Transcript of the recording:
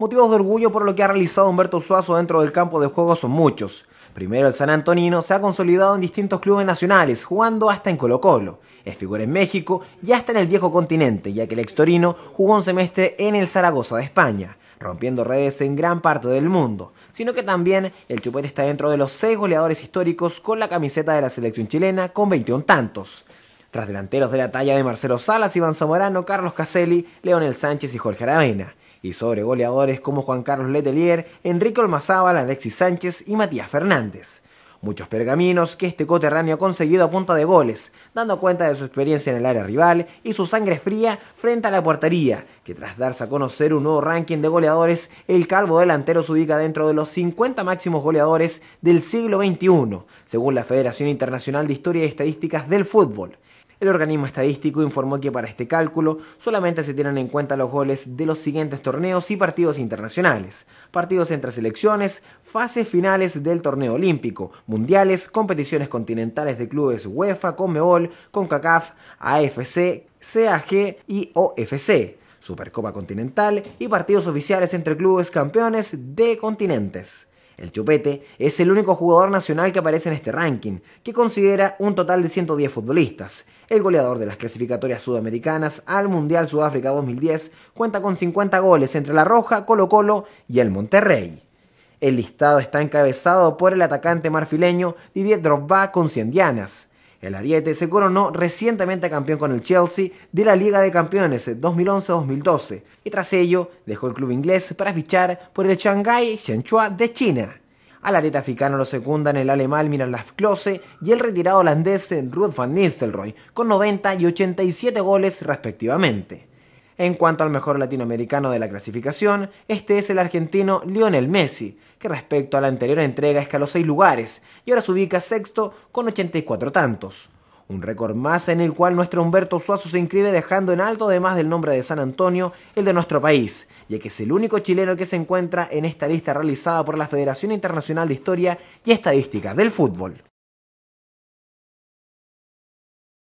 Motivos de orgullo por lo que ha realizado Humberto Suazo dentro del campo de juego son muchos. Primero el San Antonino se ha consolidado en distintos clubes nacionales, jugando hasta en Colo Colo. Es figura en México y hasta en el viejo continente, ya que el ex jugó un semestre en el Zaragoza de España, rompiendo redes en gran parte del mundo. Sino que también el Chupete está dentro de los seis goleadores históricos con la camiseta de la selección chilena con 21 tantos. Tras delanteros de la talla de Marcelo Salas, Iván Zamorano, Carlos Caselli, Leonel Sánchez y Jorge Aravena y sobre goleadores como Juan Carlos Letelier, Enrique Olmazábal, Alexis Sánchez y Matías Fernández. Muchos pergaminos que este coterráneo ha conseguido a punta de goles, dando cuenta de su experiencia en el área rival y su sangre fría frente a la portería, que tras darse a conocer un nuevo ranking de goleadores, el calvo delantero se ubica dentro de los 50 máximos goleadores del siglo XXI, según la Federación Internacional de Historia y Estadísticas del Fútbol. El organismo estadístico informó que para este cálculo solamente se tienen en cuenta los goles de los siguientes torneos y partidos internacionales, partidos entre selecciones, fases finales del torneo olímpico, mundiales, competiciones continentales de clubes UEFA, CONMEBOL, CONCACAF, AFC, CAG y OFC, Supercopa Continental y partidos oficiales entre clubes campeones de continentes. El Chupete es el único jugador nacional que aparece en este ranking, que considera un total de 110 futbolistas. El goleador de las clasificatorias sudamericanas al Mundial Sudáfrica 2010 cuenta con 50 goles entre La Roja, Colo Colo y el Monterrey. El listado está encabezado por el atacante marfileño Didier Drogba con 100 dianas. El Ariete se coronó recientemente campeón con el Chelsea de la Liga de Campeones 2011-2012 y tras ello dejó el club inglés para fichar por el Shanghai Shenhua de China. Al ariete africano lo secundan el alemán Miroslav Klose y el retirado holandés Ruud van Nistelrooy con 90 y 87 goles respectivamente. En cuanto al mejor latinoamericano de la clasificación, este es el argentino Lionel Messi, que respecto a la anterior entrega escaló seis lugares y ahora se ubica sexto con 84 tantos. Un récord más en el cual nuestro Humberto Suazo se inscribe dejando en alto además del nombre de San Antonio el de nuestro país, ya que es el único chileno que se encuentra en esta lista realizada por la Federación Internacional de Historia y Estadística del Fútbol.